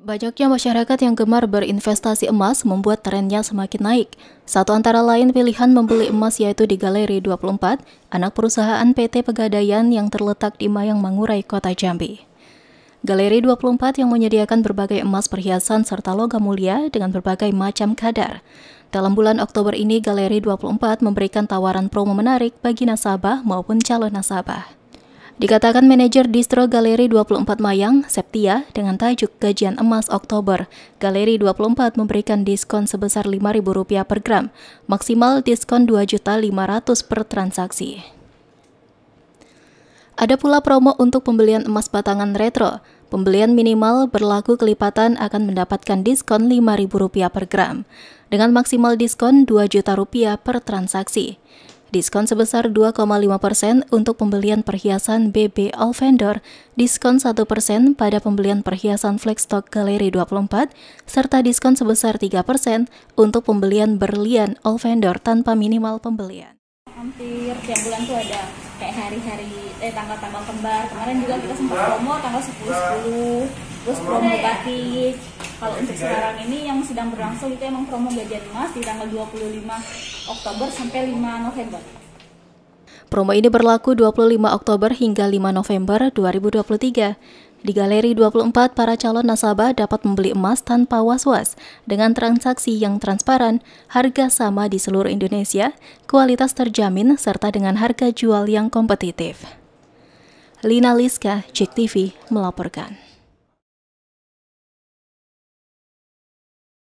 Banyaknya masyarakat yang gemar berinvestasi emas membuat trennya semakin naik. Satu antara lain pilihan membeli emas yaitu di Galeri 24, anak perusahaan PT Pegadaian yang terletak di Mayang Mangurai, Kota Jambi. Galeri 24 yang menyediakan berbagai emas perhiasan serta logam mulia dengan berbagai macam kadar. Dalam bulan Oktober ini, Galeri 24 memberikan tawaran promo menarik bagi nasabah maupun calon nasabah. Dikatakan manajer distro Galeri 24 Mayang, Septia, dengan tajuk Gajian Emas Oktober, Galeri 24 memberikan diskon sebesar Rp5.000 per gram, maksimal diskon Rp2.500 per transaksi. Ada pula promo untuk pembelian emas batangan retro. Pembelian minimal berlaku kelipatan akan mendapatkan diskon Rp5.000 per gram, dengan maksimal diskon rp 2000000 per transaksi diskon sebesar 2,5% untuk pembelian perhiasan BB All Vendor, diskon 1% pada pembelian perhiasan Flexstock Galeri 24, serta diskon sebesar 3% untuk pembelian berlian All Vendor tanpa minimal pembelian. Hampir tiap bulan tuh ada kayak hari-hari, eh tanggal-tanggal kembar. Kemarin juga kita sempat promo tanggal 10-10, terus promo batik oh, iya kalau untuk sekarang ini yang sedang berlangsung itu emang promo gajian emas di tanggal 25 Oktober sampai 5 November. Promo ini berlaku 25 Oktober hingga 5 November 2023. Di Galeri 24, para calon nasabah dapat membeli emas tanpa was-was dengan transaksi yang transparan, harga sama di seluruh Indonesia, kualitas terjamin, serta dengan harga jual yang kompetitif. Lina Liska, Cik TV, melaporkan.